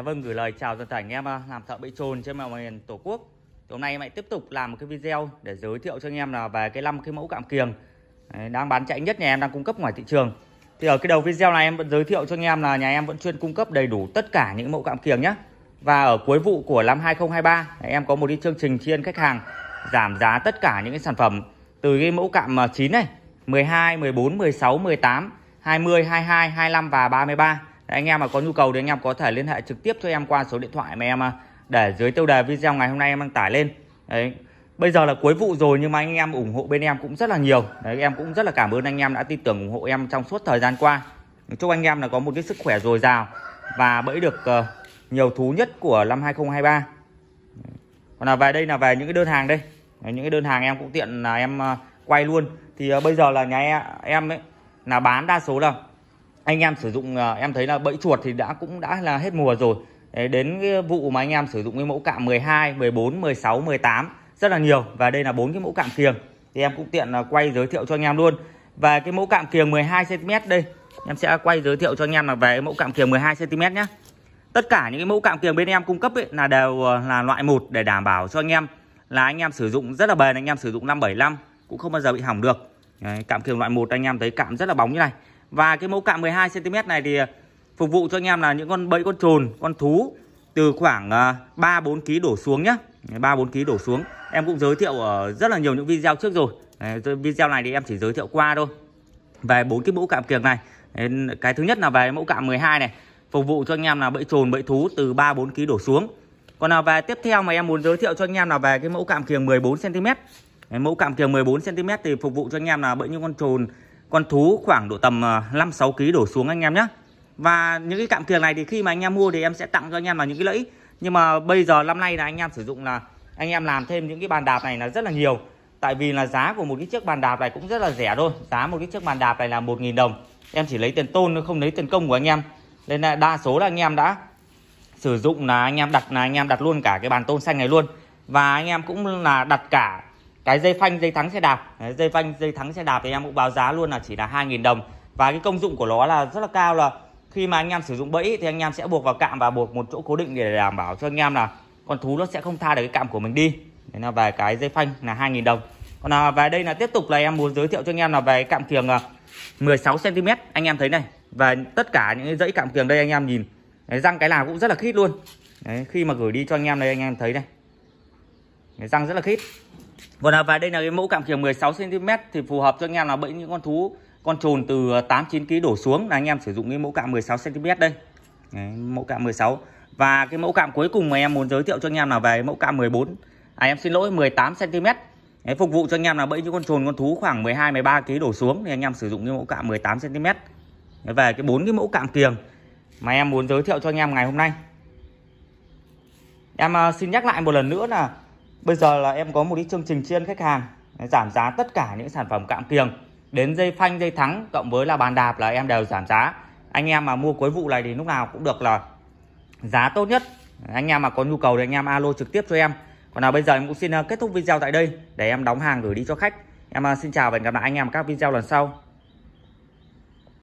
Dạ vâng gửi lời chào toàn thể anh em à, làm thợ bị trồn trên mọi miền tổ quốc. Thì hôm nay em lại tiếp tục làm một cái video để giới thiệu cho anh em là về cái năm cái mẫu cạm kiềng đang bán chạy nhất nhà em đang cung cấp ngoài thị trường. Thì ở cái đầu video này em vẫn giới thiệu cho anh em là nhà em vẫn chuyên cung cấp đầy đủ tất cả những mẫu cạm kiềng nhé. Và ở cuối vụ của năm 2023 em có một cái chương trình chiên khách hàng giảm giá tất cả những cái sản phẩm từ cái mẫu cạm 9 à, này, 12, 14, 16, 18, 20, 22, 25 và 33 anh em mà có nhu cầu thì anh em có thể liên hệ trực tiếp cho em qua số điện thoại mà em à, để dưới tiêu đề video ngày hôm nay em đăng tải lên đấy bây giờ là cuối vụ rồi nhưng mà anh em ủng hộ bên em cũng rất là nhiều đấy em cũng rất là cảm ơn anh em đã tin tưởng ủng hộ em trong suốt thời gian qua chúc anh em là có một cái sức khỏe dồi dào và bẫy được uh, nhiều thú nhất của năm 2023 còn là về đây là về những cái đơn hàng đây đấy, những cái đơn hàng em cũng tiện là em uh, quay luôn thì uh, bây giờ là nhà e, em ấy là bán đa số là anh em sử dụng à, em thấy là bẫy chuột thì đã cũng đã là hết mùa rồi đến cái vụ mà anh em sử dụng cái mẫu cạm 12, 14, 16, 18 rất là nhiều và đây là bốn cái mẫu cạm kiềng thì em cũng tiện là quay giới thiệu cho anh em luôn và cái mẫu cạm kiềng 12 cm đây em sẽ quay giới thiệu cho anh em là về mẫu cạm kiềng 12 cm nhé tất cả những cái mẫu cạm kiềng bên em cung cấp ấy là đều à, là loại một để đảm bảo cho anh em là anh em sử dụng rất là bền anh em sử dụng năm bảy năm cũng không bao giờ bị hỏng được cạm kiềng loại một anh em thấy cạm rất là bóng như này và cái mẫu cạm 12 cm này thì à, phục vụ cho anh em là những con bẫy con trồn, con thú từ khoảng 3 4 kg đổ xuống nhá. 3 4 kg đổ xuống. Em cũng giới thiệu ở rất là nhiều những video trước rồi. Đấy, video này thì em chỉ giới thiệu qua thôi. Về bốn cái mẫu cạm kiềng này. Cái thứ nhất là về mẫu cạm 12 này, phục vụ cho anh em là bẫy trồn, bẫy thú từ 3 4 kg đổ xuống. Còn là về tiếp theo mà em muốn giới thiệu cho anh em là về cái mẫu cạm kiềng 14 cm. Mẫu cạm kiềng 14 cm thì phục vụ cho anh em là bẫy những con trồn con thú khoảng độ tầm 5-6 à, kg đổ xuống anh em nhé và những cái cạm kiềng này thì khi mà anh em mua thì em sẽ tặng cho anh em là những cái lẫy nhưng mà bây giờ năm nay là anh em sử dụng là anh em làm thêm những cái bàn đạp này là rất là nhiều tại vì là giá của một cái chiếc bàn đạp này cũng rất là rẻ thôi giá một cái chiếc bàn đạp này là 1.000 đồng em chỉ lấy tiền tôn không lấy tiền công của anh em nên là đa số là anh em đã sử dụng là anh em đặt là anh em đặt luôn cả cái bàn tôn xanh này luôn và anh em cũng là đặt cả cái dây phanh dây thắng xe đạp Đấy, dây phanh dây thắng xe đạp thì em cũng báo giá luôn là chỉ là 2.000 đồng và cái công dụng của nó là rất là cao là khi mà anh em sử dụng bẫy thì anh em sẽ buộc vào cạm và buộc một chỗ cố định để đảm bảo cho anh em là con thú nó sẽ không tha được cái cạm của mình đi đấy là về cái dây phanh là 2.000 đồng còn là về đây là tiếp tục là em muốn giới thiệu cho anh em là về cạm kiềng 16 à, cm anh em thấy này và tất cả những cái dãy cạm kiềng đây anh em nhìn đấy, răng cái nào cũng rất là khít luôn đấy, khi mà gửi đi cho anh em đây anh em thấy này đấy, răng rất là khít còn vâng là và đây là cái mẫu cảm kiềng 16 cm thì phù hợp cho anh em là bẫy những con thú con trồn từ 8 9 kg đổ xuống là anh em sử dụng cái mẫu cạm 16 cm đây. Đấy, mẫu cạm 16. Và cái mẫu cạm cuối cùng mà em muốn giới thiệu cho anh em là về mẫu cạm 14. À em xin lỗi 18 cm. Đấy, phục vụ cho anh em là bẫy những con trồn con thú khoảng 12 13 kg đổ xuống thì anh em sử dụng cái mẫu cạm 18 cm. Đấy, về cái bốn cái mẫu cạm kiềng mà em muốn giới thiệu cho anh em ngày hôm nay. Em ờ, xin nhắc lại một lần nữa là Bây giờ là em có một cái chương trình chiên khách hàng giảm giá tất cả những sản phẩm cạm kiềng đến dây phanh dây thắng cộng với là bàn đạp là em đều giảm giá. Anh em mà mua cuối vụ này thì lúc nào cũng được là giá tốt nhất. Anh em mà có nhu cầu thì anh em alo trực tiếp cho em. Còn nào bây giờ em cũng xin ờ, kết thúc video tại đây để em đóng hàng gửi đi cho khách. Em ờ, xin chào và hẹn gặp lại anh em các video lần sau.